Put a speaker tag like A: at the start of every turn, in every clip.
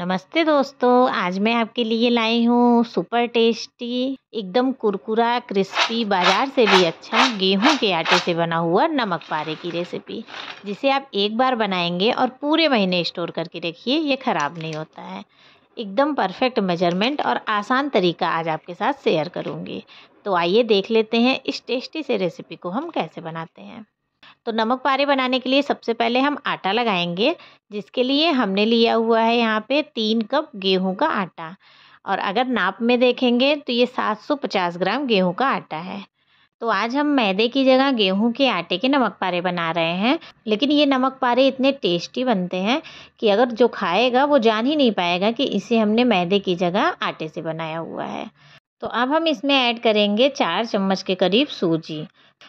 A: नमस्ते दोस्तों आज मैं आपके लिए लाई हूँ सुपर टेस्टी एकदम कुरकुरा क्रिस्पी बाज़ार से भी अच्छा गेहूं के आटे से बना हुआ नमक पारे की रेसिपी जिसे आप एक बार बनाएंगे और पूरे महीने स्टोर करके रखिए ये ख़राब नहीं होता है एकदम परफेक्ट मेजरमेंट और आसान तरीका आज आपके साथ शेयर करूँगी तो आइए देख लेते हैं इस टेस्टी से रेसिपी को हम कैसे बनाते हैं तो नमक पारे बनाने के लिए सबसे पहले हम आटा लगाएंगे जिसके लिए हमने लिया हुआ है यहाँ पे तीन कप गेहूं का आटा और अगर नाप में देखेंगे तो ये 750 ग्राम गेहूं का आटा है तो आज हम मैदे की जगह गेहूं के आटे के नमक पारे बना रहे हैं लेकिन ये नमक पारे इतने टेस्टी बनते हैं कि अगर जो खाएगा वो जान ही नहीं पाएगा कि इसे हमने मैदे की जगह आटे से बनाया हुआ है तो अब हम इसमें ऐड करेंगे चार चम्मच के करीब सूजी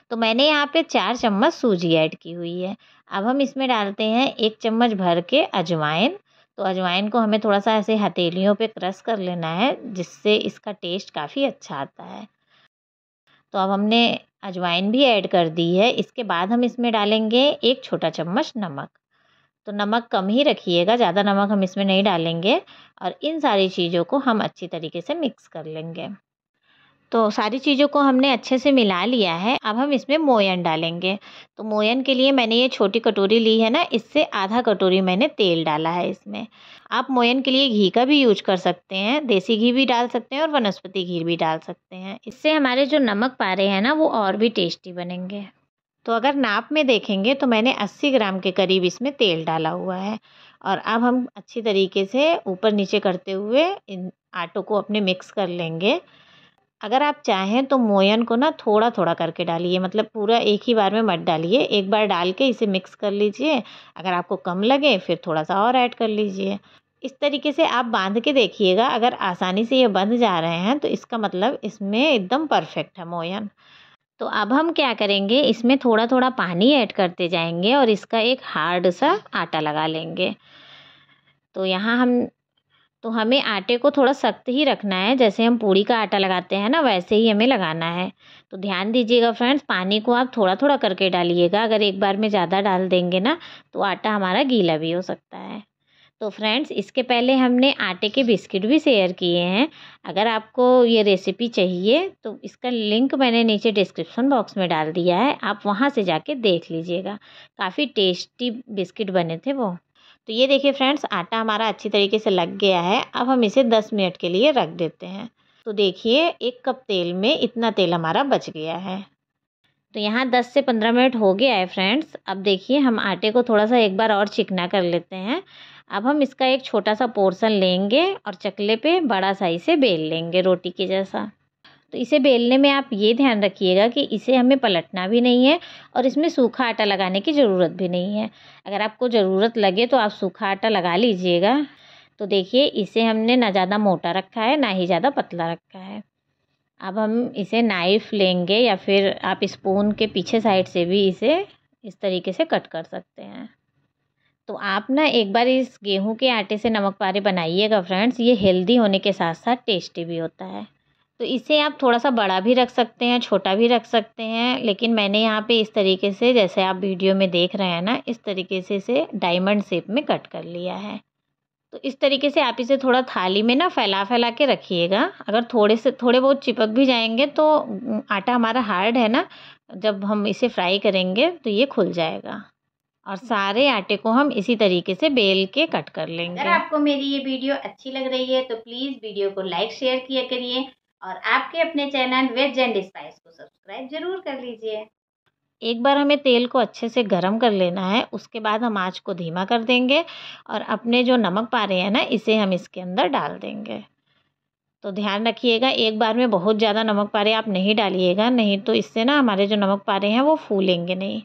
A: तो मैंने यहाँ पे चार चम्मच सूजी ऐड की हुई है अब हम इसमें डालते हैं एक चम्मच भर के अजवाइन तो अजवाइन को हमें थोड़ा सा ऐसे हथेलियों पे क्रश कर लेना है जिससे इसका टेस्ट काफ़ी अच्छा आता है तो अब हमने अजवाइन भी ऐड कर दी है इसके बाद हम इसमें डालेंगे एक छोटा चम्मच नमक तो नमक कम ही रखिएगा ज़्यादा नमक हम इसमें नहीं डालेंगे और इन सारी चीज़ों को हम अच्छी तरीके से मिक्स कर लेंगे तो सारी चीज़ों को हमने अच्छे से मिला लिया है अब हम इसमें मोयन डालेंगे तो मोयन के लिए मैंने ये छोटी कटोरी ली है ना इससे आधा कटोरी मैंने तेल डाला है इसमें आप मोयन के लिए घी का भी यूज कर सकते हैं देसी घी भी डाल सकते हैं और वनस्पति घी भी डाल सकते हैं इससे हमारे जो नमक पारे हैं ना वो और भी टेस्टी बनेंगे तो अगर नाप में देखेंगे तो मैंने 80 ग्राम के करीब इसमें तेल डाला हुआ है और अब हम अच्छी तरीके से ऊपर नीचे करते हुए इन आटों को अपने मिक्स कर लेंगे अगर आप चाहें तो मोयन को ना थोड़ा थोड़ा करके डालिए मतलब पूरा एक ही बार में मत डालिए एक बार डाल के इसे मिक्स कर लीजिए अगर आपको कम लगे फिर थोड़ा सा और ऐड कर लीजिए इस तरीके से आप बांध के देखिएगा अगर आसानी से ये बंध जा रहे हैं तो इसका मतलब इसमें एकदम परफेक्ट है मोयन तो अब हम क्या करेंगे इसमें थोड़ा थोड़ा पानी ऐड करते जाएंगे और इसका एक हार्ड सा आटा लगा लेंगे तो यहाँ हम तो हमें आटे को थोड़ा सख्त ही रखना है जैसे हम पूड़ी का आटा लगाते हैं ना वैसे ही हमें लगाना है तो ध्यान दीजिएगा फ्रेंड्स पानी को आप थोड़ा थोड़ा करके डालिएगा अगर एक बार में ज़्यादा डाल देंगे ना तो आटा हमारा गीला भी हो सकता है तो फ्रेंड्स इसके पहले हमने आटे के बिस्किट भी शेयर किए हैं अगर आपको ये रेसिपी चाहिए तो इसका लिंक मैंने नीचे डिस्क्रिप्शन बॉक्स में डाल दिया है आप वहाँ से जाके देख लीजिएगा काफ़ी टेस्टी बिस्किट बने थे वो तो ये देखिए फ्रेंड्स आटा हमारा अच्छी तरीके से लग गया है अब हम इसे दस मिनट के लिए रख देते हैं तो देखिए एक कप तेल में इतना तेल हमारा बच गया है तो यहाँ 10 से 15 मिनट हो गया है फ्रेंड्स अब देखिए हम आटे को थोड़ा सा एक बार और चिकना कर लेते हैं अब हम इसका एक छोटा सा पोर्शन लेंगे और चकले पे बड़ा साइज से बेल लेंगे रोटी के जैसा तो इसे बेलने में आप ये ध्यान रखिएगा कि इसे हमें पलटना भी नहीं है और इसमें सूखा आटा लगाने की ज़रूरत भी नहीं है अगर आपको ज़रूरत लगे तो आप सूखा आटा लगा लीजिएगा तो देखिए इसे हमने ना ज़्यादा मोटा रखा है ना ही ज़्यादा पतला रखा है अब हम इसे नाइफ़ लेंगे या फिर आप स्पून के पीछे साइड से भी इसे इस तरीके से कट कर सकते हैं तो आप ना एक बार इस गेहूं के आटे से नमक पारे बनाइएगा फ्रेंड्स ये हेल्दी होने के साथ साथ टेस्टी भी होता है तो इसे आप थोड़ा सा बड़ा भी रख सकते हैं छोटा भी रख सकते हैं लेकिन मैंने यहाँ पे इस तरीके से जैसे आप वीडियो में देख रहे हैं ना इस तरीके से इसे डायमंड शेप में कट कर लिया है तो इस तरीके से आप इसे थोड़ा थाली में ना फैला फैला के रखिएगा अगर थोड़े से थोड़े बहुत चिपक भी जाएंगे तो आटा हमारा हार्ड है ना जब हम इसे फ्राई करेंगे तो ये खुल जाएगा और सारे आटे को हम इसी तरीके से बेल के कट कर लेंगे अगर आपको मेरी ये वीडियो अच्छी लग रही है तो प्लीज़ वीडियो को लाइक शेयर किया करिए और आपके अपने चैनल वेज एंड स्पाइस को सब्सक्राइब जरूर कर लीजिए एक बार हमें तेल को अच्छे से गरम कर लेना है उसके बाद हम आँच को धीमा कर देंगे और अपने जो नमक पा रहे हैं ना इसे हम इसके अंदर डाल देंगे तो ध्यान रखिएगा एक बार में बहुत ज़्यादा नमक पारे आप नहीं डालिएगा नहीं तो इससे ना हमारे जो नमक पारे हैं वो फूलेंगे नहीं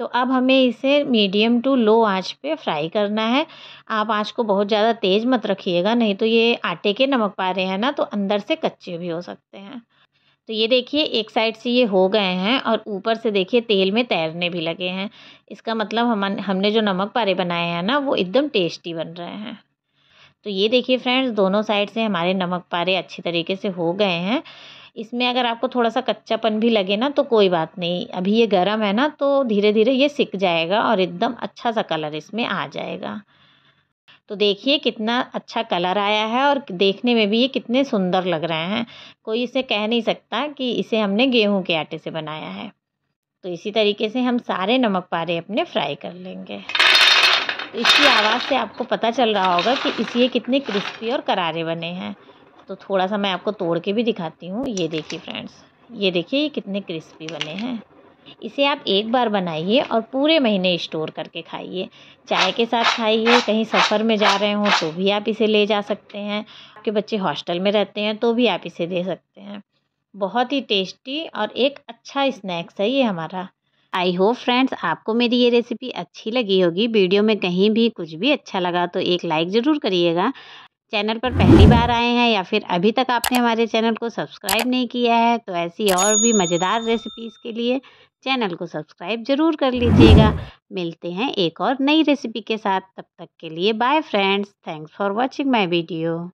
A: तो अब हमें इसे मीडियम टू लो आंच पे फ्राई करना है आप आंच को बहुत ज़्यादा तेज़ मत रखिएगा नहीं तो ये आटे के नमक पा रहे हैं ना तो अंदर से कच्चे भी हो सकते हैं तो ये देखिए एक साइड से ये हो गए हैं और ऊपर से देखिए तेल में तैरने भी लगे हैं इसका मतलब हम हमने जो नमक पारे बनाए हैं ना वो एकदम टेस्टी बन रहे हैं तो ये देखिए फ्रेंड्स दोनों साइड से हमारे नमक पारे अच्छी तरीके से हो गए हैं इसमें अगर आपको थोड़ा सा कच्चापन भी लगे ना तो कोई बात नहीं अभी ये गर्म है ना तो धीरे धीरे ये सिक जाएगा और एकदम अच्छा सा कलर इसमें आ जाएगा तो देखिए कितना अच्छा कलर आया है और देखने में भी ये कितने सुंदर लग रहे हैं कोई इसे कह नहीं सकता कि इसे हमने गेहूं के आटे से बनाया है तो इसी तरीके से हम सारे नमक पारे अपने फ्राई कर लेंगे तो इसकी आवाज़ से आपको पता चल रहा होगा कि इस ये कितने क्रिस्पी और करारे बने हैं तो थोड़ा सा मैं आपको तोड़ के भी दिखाती हूँ ये देखिए फ्रेंड्स ये देखिए ये कितने क्रिस्पी बने हैं इसे आप एक बार बनाइए और पूरे महीने स्टोर करके खाइए चाय के साथ खाइए कहीं सफ़र में जा रहे हों तो भी आप इसे ले जा सकते हैं आपके बच्चे हॉस्टल में रहते हैं तो भी आप इसे दे सकते हैं बहुत ही टेस्टी और एक अच्छा स्नैक्स है ये हमारा आई होप फ्रेंड्स आपको मेरी ये रेसिपी अच्छी लगी होगी वीडियो में कहीं भी कुछ भी अच्छा लगा तो एक लाइक ज़रूर करिएगा चैनल पर पहली बार आए हैं या फिर अभी तक आपने हमारे चैनल को सब्सक्राइब नहीं किया है तो ऐसी और भी मज़ेदार रेसिपीज़ के लिए चैनल को सब्सक्राइब ज़रूर कर लीजिएगा मिलते हैं एक और नई रेसिपी के साथ तब तक के लिए bye friends thanks for watching my video